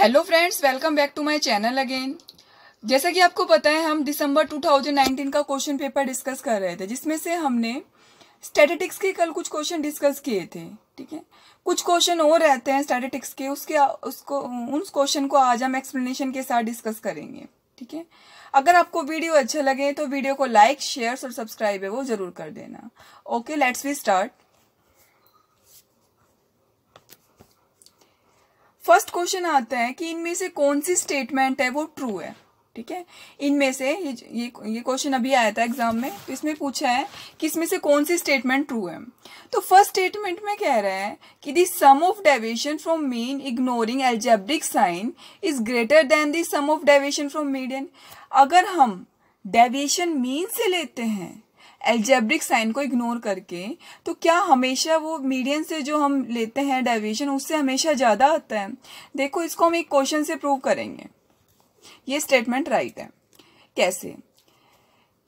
Hello friends welcome back to my channel again जैसा कि आपको पता है हम दिसंबर 2019 का क्वेश्चन पेपर डिस्कस कर रहे थे जिसमें से हमने स्टैटिटिक्स के कल कुछ क्वेश्चन डिस्कस किए थे ठीक है कुछ क्वेश्चन और रहते हैं स्टैटिटिक्स के उसके उसको उन क्वेश्चन को आज हम एक्सप्लेनेशन के साथ डिस्कस करेंगे ठीक है अगर आपको वीडियो अच्छा लगे तो वीडियो को लाइक शेयर और सब्सक्राइब है वो जरूर कर देना okay let's we start first question आता है कि इनमें से कौन सी स्टेटमेंट है वो ट्रू है ठीक है इनमें से ये ये क्वेश्चन अभी आया था एग्जाम में तो इसमें पूछा है कि इसमें से कौन सी स्टेटमेंट ट्रू है तो फर्स्ट स्टेटमेंट में कह रहा है कि the sum of deviation from mean ignoring algebraic sign is greater than the sum of deviation from median अगर हम डेविएशन मीन से लेते हैं एल्जेब्रिक साइन को इग्नोर करके तो क्या हमेशा वो मीडियन से जो हम लेते हैं डेविएशन उससे हमेशा ज़्यादा आता है देखो इसको हम एक क्वेश्चन से प्रूव करेंगे ये स्टेटमेंट राइट है कैसे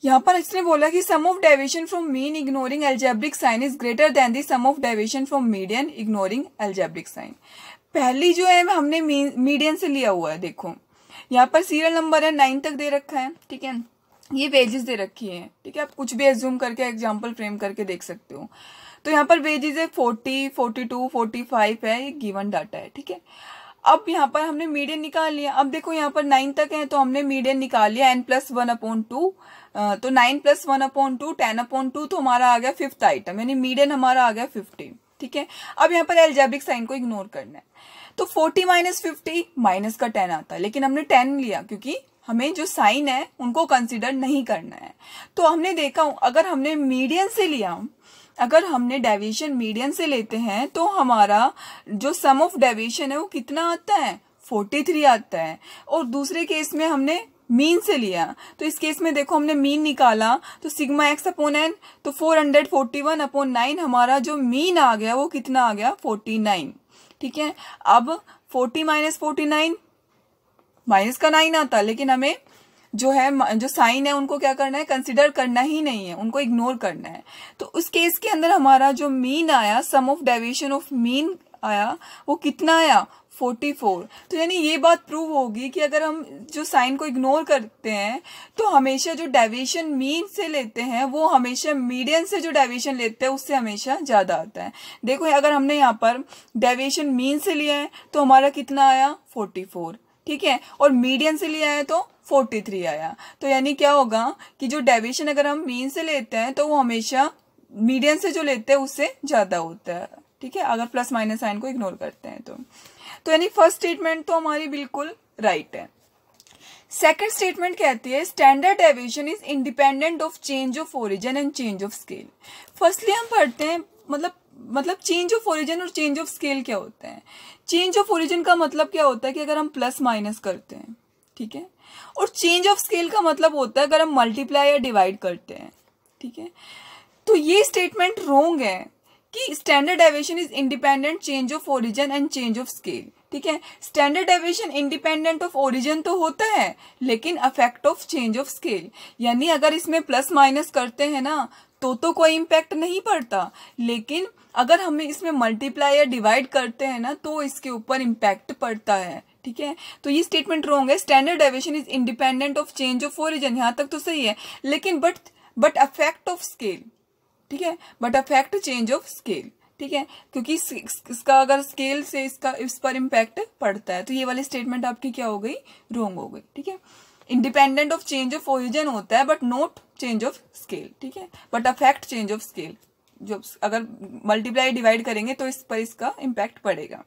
यहाँ पर इसने बोला कि sum of deviation from mean ignoring algebraic sign is greater than the sum of deviation from median ignoring algebraic sign पहली जो है हमने मीडियन से लिया हुआ है देखो यहाँ पर सीरियल नंबर है नाइन तक दे रखा है ठीक है ये वेजेस दे रखी हैं ठीक है आप कुछ भी एज्यूम करके एग्जाम्पल फ्रेम करके देख सकते हो तो यहाँ पर वेजेस है forty forty two forty five है ये गिवन डाटा है ठीक है अब यहाँ पर हमने मीडियन निकाल लिया अब देखो यहाँ पर नाइन तक है तो हमने मीडियन निकाल लिया N plus one upon two तो nine plus one upon two ten upon two तो हमारा आ गया फिफ्थ आइटम यानी मीडियन हमारा आ गया फिफ्टी ठीक है अब यहाँ पर एल्जेब्रिक साइन को इग्नोर करना है तो फोर्टी माइनस फिफ्टी माइनस का टेन आता है लेकिन हमने टेन लिया क्योंकि हमें जो साइन है उनको कंसिडर नहीं करना है तो हमने देखा अगर हमने मीडियन से लिया अगर हमने डेविएशन मीडियन से लेते हैं तो हमारा जो सम ऑफ डेविएशन है वो कितना आता है 43 आता है और दूसरे केस में हमने मीन से लिया तो इस केस में देखो हमने मीन निकाला तो सिग्मा एक्स अपोन एन तो four hundred forty one upon nine हमारा जो मीन आ गया वो कितना आ गया फोर्टी नाइन ठीक है अब forty minus forty nine minus का नाइन आता लेकिन हमें जो है जो साइन है उनको क्या करना है कंसिडर करना ही नहीं है उनको इग्नोर करना है तो उस केस के अंदर हमारा जो मीन आया sum of deviation of mean आया वो कितना आया 44 तो यानी ये बात प्रूव होगी कि अगर हम जो साइन को इग्नोर करते हैं तो हमेशा जो डेविएशन मीन से लेते हैं वो हमेशा मीडियन से जो डेविएशन लेते हैं उससे हमेशा ज़्यादा आता है देखो अगर हमने यहाँ पर डेविएशन मीन से लिया है तो हमारा कितना आया फोर्टी ठीक है और मीडियन से लिया है तो 43 आया तो यानी क्या होगा कि जो डेविएशन अगर हम मीन से लेते हैं तो वो हमेशा मीडियन से जो लेते हैं उससे ज़्यादा होता है ठीक है अगर प्लस माइनस साइन को इग्नोर करते हैं तो तो यानी फर्स्ट स्टेटमेंट तो हमारी बिल्कुल राइट है सेकेंड स्टेटमेंट कहती है standard deviation is independent of change of origin and change of scale firstly हम पढ़ते हैं मतलब मतलब चेंज ऑफ ओरिजिन और चेंज ऑफ स्केल क्या होते हैं चेंज ऑफ ओरिजिन का मतलब क्या होता है कि अगर हम प्लस माइनस करते हैं ठीक है और चेंज ऑफ स्केल का मतलब होता है अगर हम मल्टीप्लाई या डिवाइड करते हैं ठीक है तो ये स्टेटमेंट रोंग है कि standard deviation is independent change of origin and change of scale ठीक है standard deviation independent of origin तो होता है लेकिन affect of change of scale यानी अगर इसमें प्लस माइनस करते हैं ना तो तो कोई इम्पैक्ट नहीं पड़ता लेकिन अगर हम इसमें मल्टीप्लाई या डिवाइड करते हैं ना तो इसके ऊपर इम्पैक्ट पड़ता है ठीक है तो ये स्टेटमेंट रॉन्ग है standard deviation is independent of change of origin यहाँ तक तो सही है लेकिन but but affect of scale ठीक है but affect change of scale ठीक है क्योंकि इसका अगर स्केल से इसका इस पर इम्पैक्ट पड़ता है तो ये वाली स्टेटमेंट आपकी क्या हो गई रोंग हो गई ठीक है independent of change of origin होता है but not change of scale ठीक है but affect change of scale जो अगर मल्टीप्लाई डिवाइड करेंगे तो इस पर इसका इम्पैक्ट पड़ेगा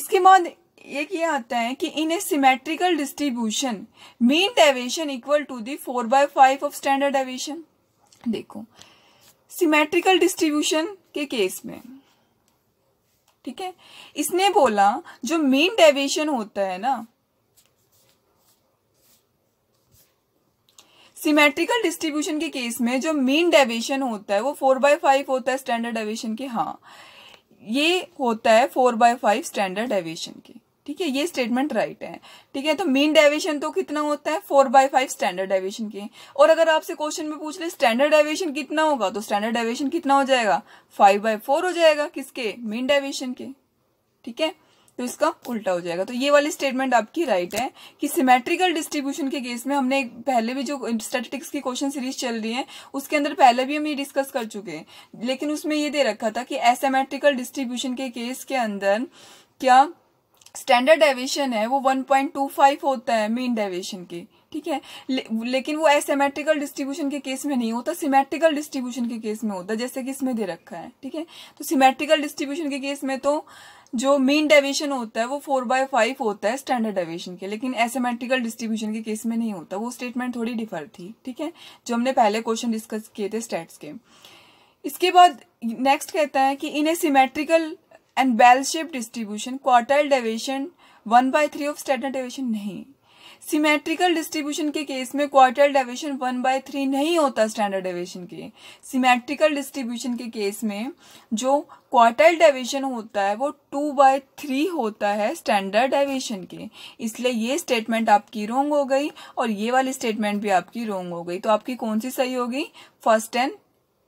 इसके बाद एक ये आता है कि in a symmetrical distribution mean deviation equal to the four by five of standard deviation देखो सिमेट्रिकल डिस्ट्रीब्यूशन के केस में ठीक है इसने बोला जो मीन डेवेशन होता है ना सिमेट्रिकल डिस्ट्रीब्यूशन के केस में जो मेन डेविएशन होता है वो फोर बाय फाइव होता है स्टैंडर्ड डेविएशन के हाँ ये होता है four by five standard deviation के ठीक है ये स्टेटमेंट राइट है ठीक है तो मेन डेविएशन तो कितना होता है four by five standard deviation के और अगर आपसे क्वेश्चन में पूछ ले स्टैंडर्ड डेविएशन कितना होगा तो स्टैंडर्ड डेविएशन कितना हो जाएगा फाइव बाय फोर हो जाएगा किसके मेन डेविएशन के ठीक है तो इसका उल्टा हो जाएगा तो ये वाली स्टेटमेंट आपकी राइट है कि सिमेट्रिकल डिस्ट्रीब्यूशन के केस में हमने पहले भी जो स्टैटिस्टिक्स की क्वेश्चन सीरीज चल रही है उसके अंदर पहले भी हम ये डिस्कस कर चुके हैं लेकिन उसमें ये दे रखा था कि एसेमेट्रिकल डिस्ट्रीब्यूशन के केस के अंदर क्या स्टैंडर्ड डेविएशन है वो 1.25 होता है मेन डेविएशन के ठीक है ले, लेकिन वो एसेमेट्रिकल डिस्ट्रीब्यूशन के केस में नहीं होता सिमेट्रिकल डिस्ट्रीब्यूशन के केस में होता जैसे कि इसमें दे रखा है ठीक है तो सिमेट्रिकल डिस्ट्रीब्यूशन के केस में तो जो मेन डेविएशन होता है वो फोर बाय फाइव होता है स्टैंडर्ड डेविएशन के लेकिन एसेमेट्रिकल डिस्ट्रीब्यूशन के केस में नहीं होता वो स्टेटमेंट थोड़ी डिफर थी ठीक है जो हमने पहले क्वेश्चन डिस्कस किए थे स्टेट्स के इसके बाद नेक्स्ट कहता है कि in a symmetrical and bell shape distribution quartile deviation one by three of standard deviation नहीं सिमेट्रिकल डिस्ट्रीब्यूशन के केस में quarter deviation one by three नहीं होता स्टैंडर्ड डेविएशन के सिमेट्रिकल डिस्ट्रीब्यूशन के केस में जो क्वार्टर डेविएशन होता है वो टू बाय थ्री होता है स्टैंडर्ड डेविएशन के इसलिए ये स्टेटमेंट आपकी रोंग हो गई और ये वाली स्टेटमेंट भी आपकी रोंग हो गई तो आपकी कौन सी सही होगी फर्स्ट एंड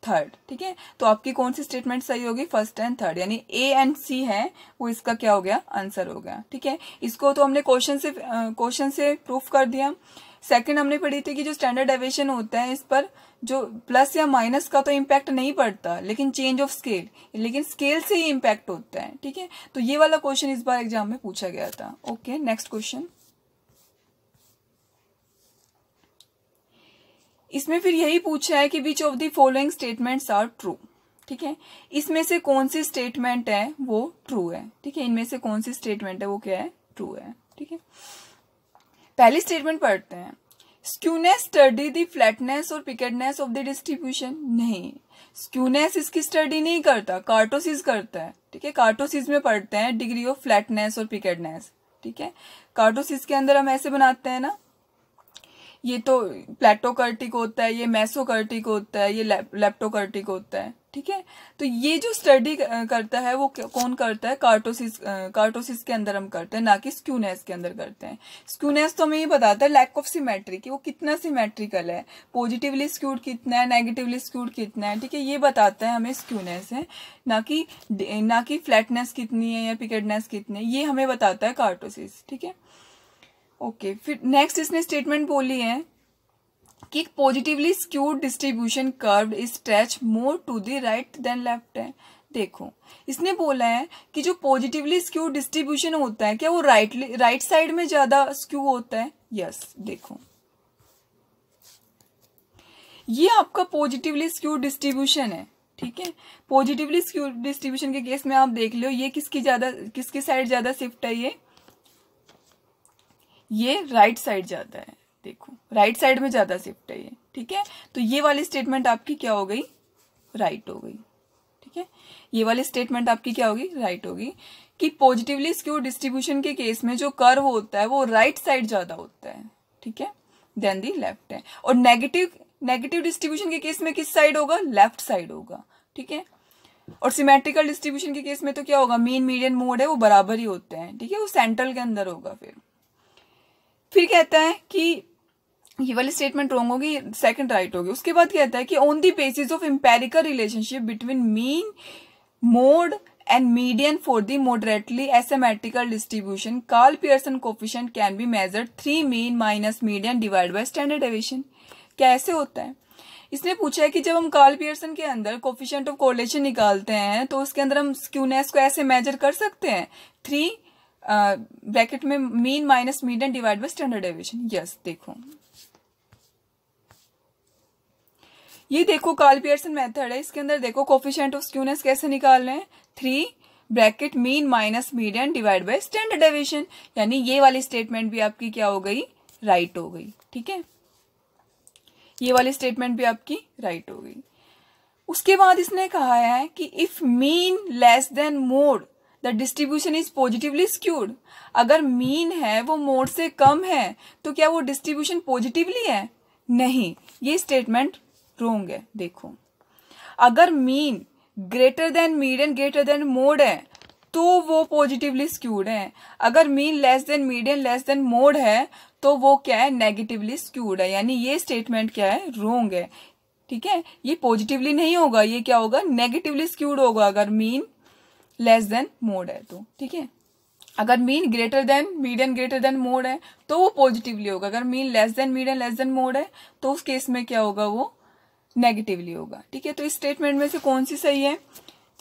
थर्ड ठीक है तो आपकी कौन सी स्टेटमेंट सही होगी फर्स्ट एंड थर्ड यानी ए एंड सी है वो इसका क्या हो गया आंसर हो गया ठीक है इसको तो हमने क्वेश्चन से क्वेश्चन से प्रूफ कर दिया सेकंड हमने पढ़ी थी कि जो स्टैंडर्ड एवेशन होता है इस पर जो प्लस या माइनस का तो इम्पैक्ट नहीं पड़ता लेकिन चेंज ऑफ स्केल लेकिन स्केल से ही इम्पैक्ट होता है ठीक है तो ये वाला क्वेश्चन इस बार एग्जाम में पूछा गया था ओके नेक्स्ट क्वेश्चन इसमें फिर यही पूछा है कि which of the following statements are true ठीक है इसमें से कौन सी स्टेटमेंट है वो ट्रू है ठीक है इनमें से कौन सी स्टेटमेंट है वो क्या है ट्रू है ठीक है पहली स्टेटमेंट पढ़ते हैं स्क्यूनेस स्टडी दी फ्लैटनेस और पिकेटनेस ऑफ द डिस्ट्रीब्यूशन नहीं स्क्यूनेस इसकी स्टडी नहीं करता कार्टोसिस करता है ठीक है कार्टोसिस में पढ़ते हैं डिग्री ऑफ फ्लैटनेस और पिकेटनेस ठीक है कार्टोसिस के अंदर हम ऐसे बनाते हैं ना ये तो प्लेटोकर्टिक होता है ये मैसोकर्टिक होता है ये लेप्टोकर्टिक होता है ठीक है तो ये जो स्टडी करता है वो कौन करता है कार्टोसिस कार्टोसिस के अंदर हम करते हैं ना कि स्क्यूनेस के अंदर करते हैं स्क्यूनेस तो हमें ये बताता है लैक ऑफ सिमेट्री कि वो कितना सिमेट्रिकल है पॉजिटिवली स्क्यूड कितना है नेगेटिवली स्क्यूड कितना है ठीक है ये बताता है हमें स्क्यूनेस है ना कि ना कि फ्लैटनेस कितनी है या पिकेडनेस कितनी है ये हमें बताता है कार्टोसिस ठीक है ओके okay, फिर नेक्स्ट इसने स्टेटमेंट बोली है कि एक positively skewed distribution curve is stretch more to the right than left है देखो इसने बोला है कि जो पॉजिटिवली स्क्यू डिस्ट्रीब्यूशन होता है क्या वो राइट राइट साइड में ज्यादा स्क्यू होता है यस yes, देखो ये आपका पॉजिटिवली स्क्यू डिस्ट्रीब्यूशन है ठीक है पॉजिटिवली स्क्यू डिस्ट्रीब्यूशन के केस में आप देख लो ये किसकी ज्यादा किसकी साइड ज्यादा शिफ्ट है ये ये राइट साइड जाता है देखो राइट साइड में ज़्यादा शिफ्ट है ये ठीक है तो ये वाली स्टेटमेंट आपकी क्या हो गई राइट हो गई ठीक है ये वाली स्टेटमेंट आपकी क्या होगी राइट होगी कि पॉजिटिवली स्क्यू डिस्ट्रीब्यूशन के केस में जो कर्व होता है वो राइट साइड ज़्यादा होता है ठीक है देन दी लेफ्ट है और नेगेटिव नेगेटिव डिस्ट्रीब्यूशन के केस में किस साइड होगा लेफ्ट साइड होगा ठीक है और सिमेट्रिकल डिस्ट्रीब्यूशन के केस में तो क्या होगा मेन मीडियन मोड है वो बराबर ही होते हैं ठीक है वो सेंट्रल के अंदर होगा फिर फिर कहता है कि ये वाली स्टेटमेंट रॉन्ग होगी सेकंड राइट होगी उसके बाद कहता है कि on the basis of empirical relationship between mean mode and median for the moderately asymmetrical distribution Karl Pearson coefficient can be measured three mean minus median divide by standard deviation क्या ऐसे होता है इसने पूछा है कि जब हम कार्ल पियर्सन के अंदर कोफिशेंट ऑफ कोरिलेशन निकालते हैं तो उसके अंदर हम स्क्यूनेस को ऐसे मेजर कर सकते हैं थ्री ब्रैकेट में mean minus median divide by standard deviation yes देखो ये देखो कार्ल पियर्सन मेथड है इसके अंदर देखो कोफिशियंट ऑफ स्क्यूनेस कैसे निकाल रहे हैं three bracket mean minus median divide by standard deviation यानी ये वाली स्टेटमेंट भी आपकी क्या हो गई राइट right हो गई ठीक है ये वाली स्टेटमेंट भी आपकी राइट right हो गई उसके बाद इसने कहा है कि if mean less than mode the distribution is positively skewed अगर मीन है वो मोड से कम है तो क्या वो डिस्ट्रीब्यूशन पॉजिटिवली है नहीं ये स्टेटमेंट रोंग है देखो अगर mean greater than median greater than mode है तो वो पॉजिटिवली स्क्यूड है अगर mean less than median less than mode है तो वो क्या है नेगेटिवली स्क्यूड है यानी ये स्टेटमेंट क्या है रोंग है ठीक है ये पॉजिटिवली नहीं होगा ये क्या होगा नेगेटिवली स्क्यूड होगा अगर मीन लेस देन मोड है तो ठीक है अगर mean greater than median greater than mode है तो वो पॉजिटिवली होगा अगर mean less than median less than mode है तो उस केस में क्या होगा वो नेगेटिवली होगा ठीक है तो इस स्टेटमेंट में से कौन सी सही है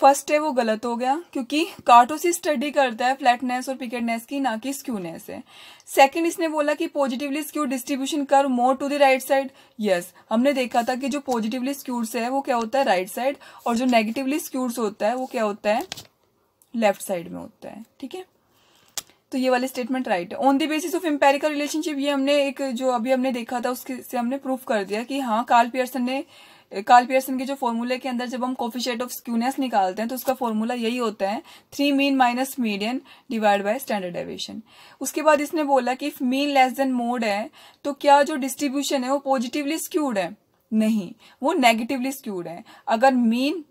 फर्स्ट है वो गलत हो गया क्योंकि कार्टोसी स्टडी करता है फ्लैटनेस और पिकेटनेस की ना कि स्क्यूनेस है सेकंड इसने बोला कि positively skew distribution curve more to the right side yes हमने देखा था कि जो पॉजिटिवली स्क्यूड्स है वो क्या होता है राइट right साइड और जो नेगेटिवली स्क्यूड्स होता है वो क्या होता है लेफ्ट साइड में होता है ठीक है तो ये वाले स्टेटमेंट राइट है on the basis of empirical relationship ये हमने एक जो अभी हमने देखा था उसके से हमने प्रूफ कर दिया कि हाँ कार्ल पियर्सन ने कार्ल पियर्सन के जो फॉर्मूले के अंदर जब हम कॉफिशेट ऑफ स्क्यूनेस निकालते हैं तो उसका फॉर्मूला यही होता है three mean minus median divide by standard deviation उसके बाद इसने बोला कि if mean less than mode है तो क्या जो डिस्ट्रीब्यूशन है वो पॉजिटिवली स्क्यूड है नहीं वो नेगेटिवली स्क्यूड है अगर mean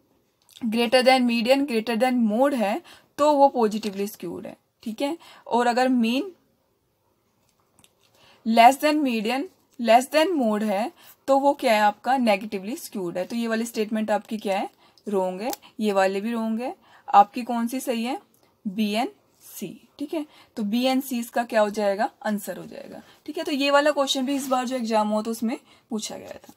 greater than median greater than mode है तो वो पॉजिटिवली स्क्यूड है ठीक है और अगर mean less than median less than mode है तो वो क्या है आपका नेगेटिवली स्क्यूड है तो ये वाली स्टेटमेंट आपकी क्या है रोंग है ये वाले भी रोंग है आपकी कौन सी सही है बी एन सी ठीक है तो बी एन सी इसका क्या हो जाएगा आंसर हो जाएगा ठीक है तो ये वाला क्वेश्चन भी इस बार जो एग्जाम हुआ तो उसमें पूछा गया था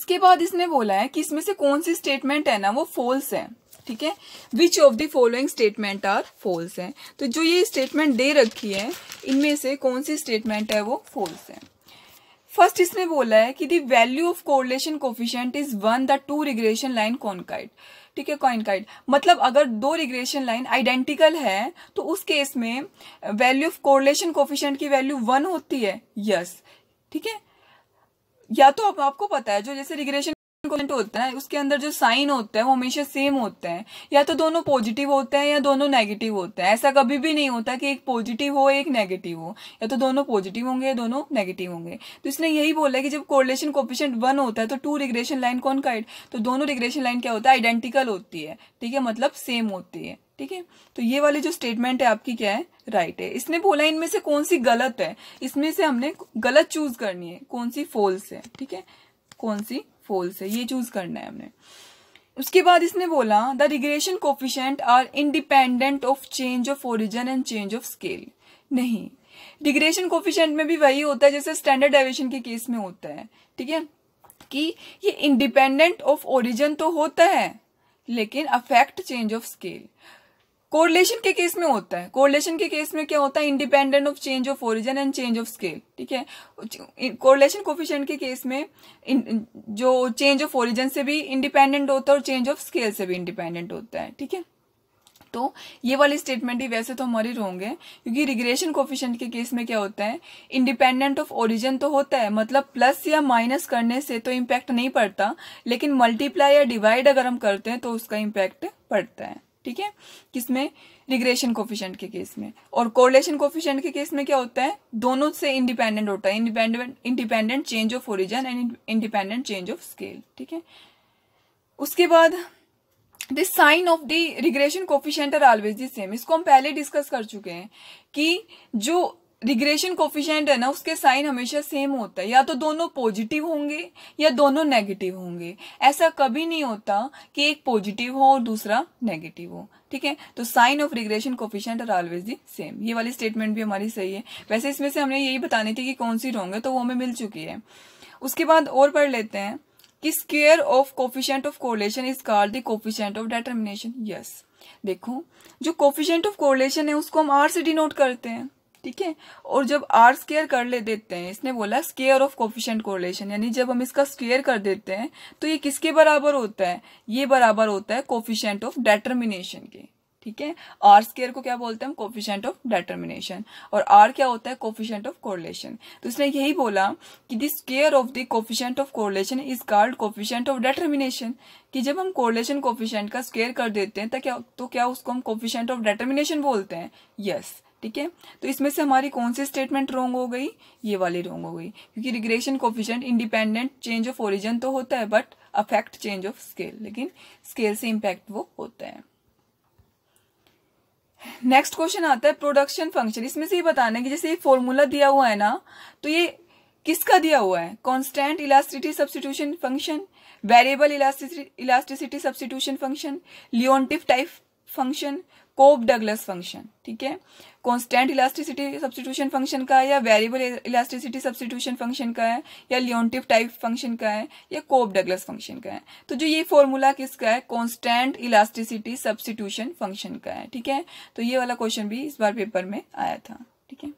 इसके बाद इसने बोला है कि इसमें से कौन सी स्टेटमेंट है ना वो फॉल्स है ठीक है which of the following statement are false है तो जो ये स्टेटमेंट दे रखी है इनमें से कौन सी स्टेटमेंट है वो फॉल्स है फर्स्ट इसने बोला है कि the value of correlation coefficient is one the two regression line coincide ठीक है कॉइनकाइट मतलब अगर दो रिग्रेशन लाइन आइडेंटिकल है तो उस केस में वैल्यू ऑफ कोरलेशन कोफिशियंट की वैल्यू वन होती है यस yes. ठीक है या तो आपको पता है जो जैसे रिग्रेशन होता है उसके अंदर जो साइन होता है वो हमेशा सेम होते हैं या तो दोनों पॉजिटिव होते हैं या दोनों नेगेटिव होते हैं ऐसा कभी भी नहीं होता कि एक पॉजिटिव हो एक नेगेटिव हो या तो दोनों पॉजिटिव होंगे या दोनों नेगेटिव होंगे तो इसने यही बोला है कि जब कोरिलेशन कोपिशेंट वन होता है तो टू रिग्रेशन लाइन कौन का तो दोनों रिग्रेशन लाइन क्या होता है आइडेंटिकल होती है ठीक है मतलब सेम होती है ठीक है तो ये वाली जो स्टेटमेंट है आपकी क्या है राइट right है इसने बोला इनमें से कौन सी गलत है इसमें से हमने गलत चूज करनी है कौन सी फॉल्स है ठीक है कौन सी फॉल्स है ये चूज करना है हमने उसके बाद इसने बोला the regression coefficient are independent of change of origin and change of scale नहीं डिग्रेशन कोफिशेंट में भी वही होता है जैसे स्टैंडर्ड डाइवेशन के केस में होता है ठीक है कि ये इंडिपेंडेंट ऑफ ओरिजन तो होता है लेकिन affect change of scale correlation के केस में होता है कोरिलेशन के केस में क्या होता है independent of change of origin and change of scale ठीक है कोरिलेशन कोफिशियंट के केस में जो चेंज ऑफ ओरिजन से भी इंडिपेंडेंट होता है और चेंज ऑफ स्केल से भी इंडिपेंडेंट होता है ठीक है तो ये वाली स्टेटमेंट ही वैसे तो हमारे होंगे क्योंकि रिग्रेशन कोफिशियंट के केस में क्या होता है इंडिपेंडेंट ऑफ ओरिजन तो होता है मतलब प्लस या माइनस करने से तो इम्पैक्ट नहीं पड़ता लेकिन मल्टीप्लाई या डिवाइड अगर हम करते हैं तो उसका इम्पैक्ट पड़ता है ठीक है किसमें रिग्रेशन कोफिशेंट के केस में और कोरिलेशन कोफिशेंट के केस में क्या होता है दोनों से इंडिपेंडेंट होता है independent independent change of origin and independent change of scale ठीक है उसके बाद the sign of the regression coefficient are always the same इसको हम पहले डिस्कस कर चुके हैं कि जो रिग्रेशन कोफिशेंट है ना उसके साइन हमेशा सेम होता है या तो दोनों पॉजिटिव होंगे या दोनों नेगेटिव होंगे ऐसा कभी नहीं होता कि एक पॉजिटिव हो और दूसरा नेगेटिव हो ठीक है तो sign of regression coefficient are always the same ये वाली स्टेटमेंट भी हमारी सही है वैसे इसमें से हमने यही बतानी थी कि कौन सी रोंगे है तो वो हमें मिल चुकी है उसके बाद और पढ़ लेते हैं कि square of coefficient of correlation is called the coefficient of determination yes देखो जो कोफिशेंट ऑफ कोरिलेशन है उसको हम आर से डिनोट करते हैं ठीक है और जब आर स्केयर कर ले देते हैं इसने बोला स्केयर ऑफ कोफिशेंट कोरिलेशन यानी जब हम इसका स्केयर कर देते हैं तो ये किसके बराबर होता है ये बराबर होता है कोफिशेंट ऑफ डेटर्मिनेशन के ठीक है आर स्केयर को क्या बोलते हैं हम कोफिशेंट ऑफ डेटर्मिनेशन और आर क्या होता है कोफिशियंट ऑफ कोरिलेशन तो इसने यही बोला कि the square of the coefficient of correlation is called coefficient of determination कि जब हम कोरिलेशन कोफिशेंट का स्केयर कर देते हैं तो क्या तो क्या उसको हम कोफिशेंट ऑफ डेटर्मिनेशन बोलते हैं यस yes. ठीक है तो इसमें से हमारी कौन सी स्टेटमेंट रॉन्ग हो गई ये वाली रॉन्ग हो गई क्योंकि regression coefficient independent change of origin तो होता है but affect change of scale लेकिन स्केल से इम्पैक्ट वो होता है नेक्स्ट क्वेश्चन आता है प्रोडक्शन फंक्शन इसमें से ये बताना है कि जैसे ये फॉर्मूला दिया हुआ है ना तो ये किसका दिया हुआ है constant elasticity substitution function variable elasticity substitution function Leontief type function Cobb Douglas function ठीक है कॉन्स्टेंट इलास्टिसिटी सब्सटीट्यूशन फंक्शन का है या वेरिएबल इलास्टिसिटी सब्सटीट्यूशन फंक्शन का है या लियोटिव टाइप फंक्शन का है या कोप डगलस फंक्शन का है तो जो ये फॉर्मूला किसका है कॉन्स्टेंट इलास्टिसिटी सब्सटीट्यूशन फंक्शन का है ठीक है तो ये वाला क्वेश्चन भी इस बार पेपर में आया था ठीक है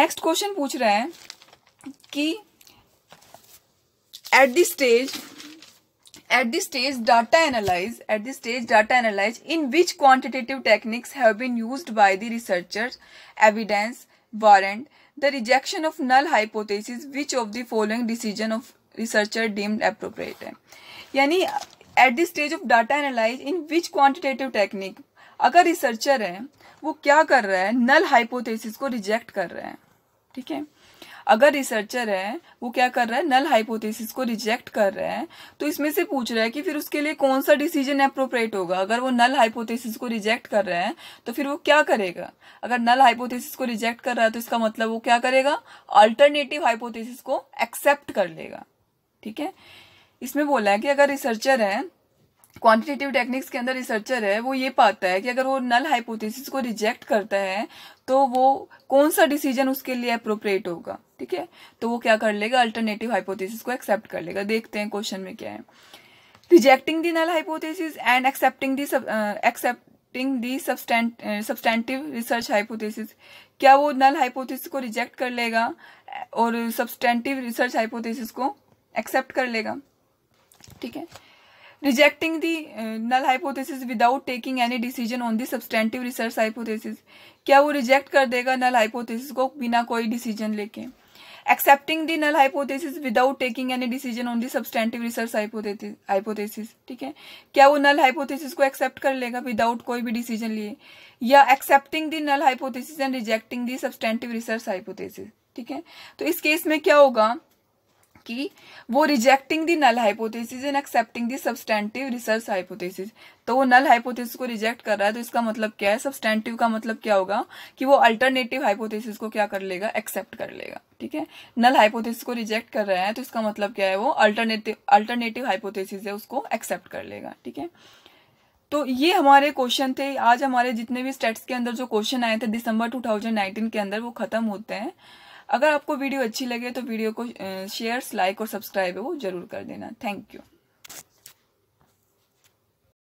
नेक्स्ट क्वेश्चन पूछ रहा है कि at this stage at the stage data analyze at the stage data analyze in which quantitative techniques have been used by the researchers evidence warrant the rejection of null hypothesis which of the following decision of researcher deemed appropriate yani at at stage of data analyze in which quantitative technique agar researcher hai wo kya kar raha hai null hypothesis ko reject kar raha hai theek hai अगर researcher है वो क्या कर रहा है नल hypothesis को reject कर रहे हैं तो इसमें से पूछ रहा है कि फिर उसके लिए कौन सा डिसीजन अप्रोप्रिएट होगा अगर वो नल हाइपोथेसिस को रिजेक्ट कर रहे हैं तो फिर वो क्या करेगा अगर नल हाइपोथेसिस को रिजेक्ट कर रहा है तो इसका मतलब वो क्या करेगा अल्टरनेटिव हाइपोथेसिस को एक्सेप्ट कर लेगा ठीक है इसमें बोला है कि अगर रिसर्चर है क्वांटिटेटिव टेक्निक्स के अंदर रिसर्चर है वो ये पाता है कि अगर वो नल हाइपोथेसिस को रिजेक्ट करता है तो वो कौन सा डिसीजन उसके लिए अप्रोप्रिएट होगा ठीक है तो वो क्या कर लेगा अल्टरनेटिव हाइपोथेसिस को एक्सेप्ट कर लेगा देखते हैं क्वेश्चन में क्या है rejecting the null hypothesis and accepting the accept accepting the research hypothesis क्या वो नल हाइपोथेसिस को रिजेक्ट कर लेगा और सब्सटेंटिव रिसर्च हाइपोथेसिस को एक्सेप्ट कर लेगा ठीक है rejecting the null hypothesis without taking any decision on the substantive research hypothesis क्या वो रिजेक्ट कर देगा नल हाइपोथेसिस को बिना कोई डिसीजन लेके accepting the null hypothesis without taking any decision on the substantive research hypothesis ठीक है क्या वो नल हाइपोथेसिस को एक्सेप्ट कर लेगा विदाउट कोई भी डिसीजन लिए या accepting the null hypothesis and rejecting the substantive research hypothesis ठीक है तो इस केस में क्या होगा कि वो rejecting the null hypothesis and accepting the substantive research hypothesis तो वो नल हाइपोथेसिस को रिजेक्ट कर रहा है तो इसका मतलब क्या है सब्सटेंटिव का मतलब क्या होगा कि वो अल्टरनेटिव हाइपोथेसिस को क्या कर लेगा एक्सेप्ट कर लेगा ठीक है नल हाइपोथेसिस को रिजेक्ट कर रहा है तो इसका मतलब क्या है वो अल्टरनेटिव अल्टरनेटिव हाइपोथेसिस है उसको एक्सेप्ट कर लेगा ठीक है तो ये हमारे क्वेश्चन थे आज हमारे जितने भी स्टेट्स के अंदर जो क्वेश्चन आए थे दिसंबर 2019 के अंदर वो खत्म होते हैं अगर आपको वीडियो अच्छी लगे तो वीडियो को शेयर्स लाइक और सब्सक्राइब है वो जरूर कर देना थैंक यू